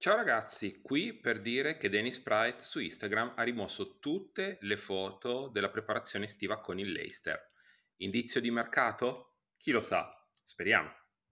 Ciao ragazzi, qui per dire che Dennis Sprite su Instagram ha rimosso tutte le foto della preparazione estiva con il Leicester. Indizio di mercato? Chi lo sa? Speriamo.